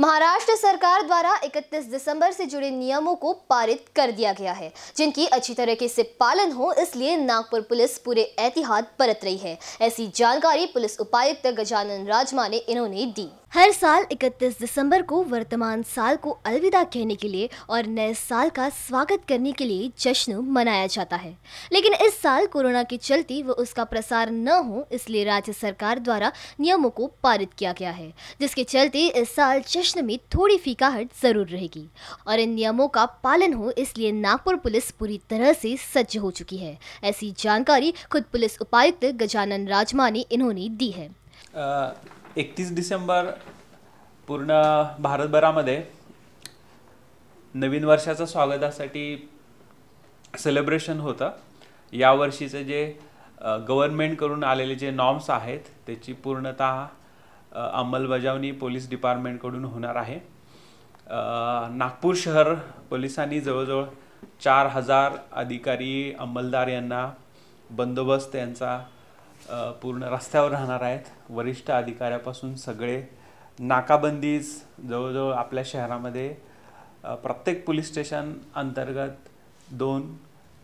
महाराष्ट्र सरकार द्वारा 31 दिसंबर से जुड़े नियमों को पारित कर दिया गया है जिनकी अच्छी तरीके से पालन हो इसलिए नागपुर पुलिस पूरे एहतियात बरत रही है ऐसी जानकारी पुलिस उपायुक्त गजानन राजमा ने इन्होंने दी हर साल 31 दिसंबर को वर्तमान साल को अलविदा कहने के लिए और नए साल का स्वागत करने के लिए जश्न मनाया जाता है लेकिन इस साल कोरोना के चलते वो उसका प्रसार न हो इसलिए राज्य सरकार द्वारा नियमों को पारित किया गया है जिसके चलते इस साल कृष्ण में थोड़ी फीकाहट जरूर रहेगी और इन नियमों का पालन हो इसलिए नागपुर पुलिस पूरी तरह से सज्ज हो चुकी है ऐसी जानकारी खुद पुलिस उपायुक्त गजानन राजमा ने इन्होंने दी है एकतीस डिसेंबर पूर्ण भारतभरामध्ये नवीन वर्षाचं स्वागतासाठी सेलिब्रेशन होतं यावर्षीचं जे गव्हर्नमेंटकडून आलेले जे नॉर्म्स आहेत त्याची पूर्णतः अंमलबजावणी पोलीस डिपार्टमेंटकडून होणार आहे नागपूर शहर पोलिसांनी जवळजवळ चार हजार अधिकारी अंमलदार यांना बंदोबस्त यांचा पूर्ण रस्त्यावर राहणार आहेत वरिष्ठ अधिकाऱ्यापासून सगळे नाकाबंदीज जवळजवळ आपल्या शहरामध्ये प्रत्येक पोलीस स्टेशन अंतर्गत दोन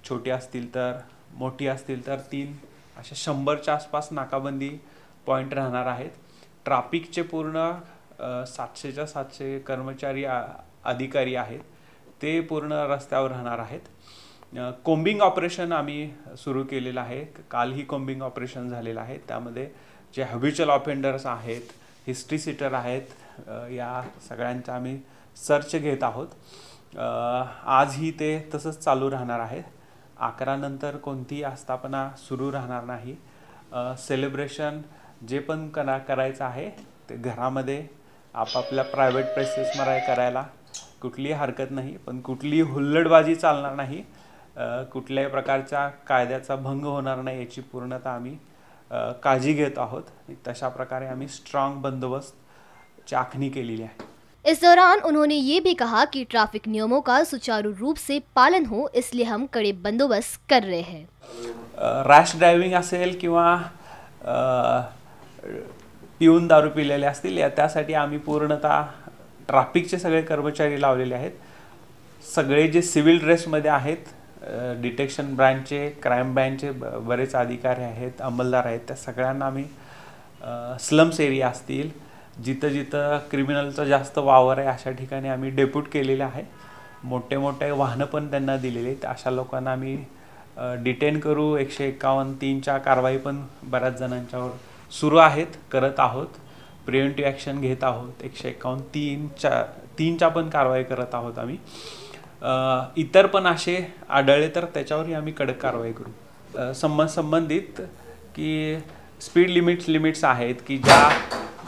छोटी असतील तर मोठी असतील तर तीन अशा शंभरच्या आसपास नाकाबंदी पॉईंट राहणार आहेत ट्राफिकचे पूर्ण सातशेच्या सातशे कर्मचारी अधिकारी आहेत ते पूर्ण रस्त्यावर राहणार आहेत कोंबिंग ऑपरेशन आम्ही सुरू केलेलं आहे कालही कोंबिंग ऑपरेशन झालेलं आहे त्यामध्ये जे हॅबिच्युअल ऑफेंडर्स आहेत हिस्ट्री सिटर आहेत या सगळ्यांचा आम्ही सर्च घेत आहोत आजही ते तसंच चालू राहणार आहे अकरानंतर कोणतीही आस्थापना सुरू राहणार नाही सेलिब्रेशन जे पण करा करायचं आहे ते घरामध्ये आपापल्या प्रायव्हेट प्रेसेसमध्ये करायला कुठलीही हरकत नाही पण कुठलीही हुल्लडबाजी चालणार नाही कुठल्याही प्रकारच्या कायद्याचा भंग होणार नाही याची पूर्णता आम्ही काळजी घेत आहोत तशा प्रकारे आम्ही स्ट्रॉंग बंदोबस्त चाखणी केलेली आहे इस दौरान उन्होंने ये भी कहा कि ट्रैफिक नियमों का सुचारू रूप से पालन हो इसलिए हम कड़े बंदोबस्त कर रहे हैं रॅश ड्रायव्हिंग असेल किंवा पिऊन दारू पिलेले असतील या त्यासाठी आम्ही पूर्णतः ट्राफिकचे सगळे कर्मचारी लावलेले आहेत सगळे जे सिव्हिल ड्रेसमध्ये आहेत डिटेक्शन ब्रँचचे क्राईम ब्रँचचे बरेच अधिकारी आहेत अंमलदार आहेत त्या सगळ्यांना आम्ही स्लम्स एरिया असतील जिथं जिथं क्रिमिनलचा जास्त वावर आहे अशा ठिकाणी आम्ही डेप्यूट केलेलं आहे मोठे मोठे वाहनं पण त्यांना दिलेले आहेत अशा लोकांना आम्ही डिटेन करू एकशे एकावन्न तीनच्या कारवाई पण बऱ्याच जणांच्यावर सुरू आहेत करत आहोत प्रिव्हेंटिव्ह ॲक्शन घेत आहोत एकशे एकावन्न तीनच्या तीनच्या पण कारवाई करत आहोत आम्ही इतर पण असे आढळले तर त्याच्यावरही आम्ही कडक कारवाई करू संबंध संबंधित की स्पीड लिमिट्स लिमिट्स आहेत की ज्या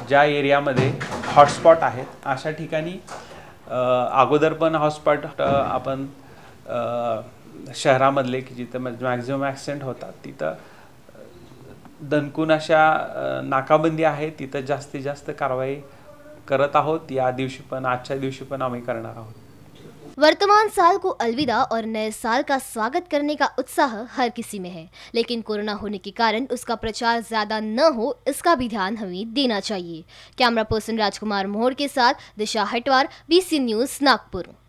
ज्या एरियामध्ये हॉटस्पॉट आहेत अशा ठिकाणी अगोदर पण हॉटस्पॉट आपण शहरामधले की जिथं मॅक्झिमम ॲक्सिडेंट होतात तिथं दणकून अशा नाकाबंदी आहे तिथं जास्तीत जास्त कारवाई करत आहोत या दिवशी पण आजच्या दिवशी पण आम्ही करणार आहोत वर्तमान साल को अलविदा और नए साल का स्वागत करने का उत्साह हर किसी में है लेकिन कोरोना होने के कारण उसका प्रचार ज्यादा न हो इसका भी ध्यान हमें देना चाहिए कैमरा पर्सन राजकुमार मोहर के साथ दिशा हटवार बीसी न्यूज नागपुर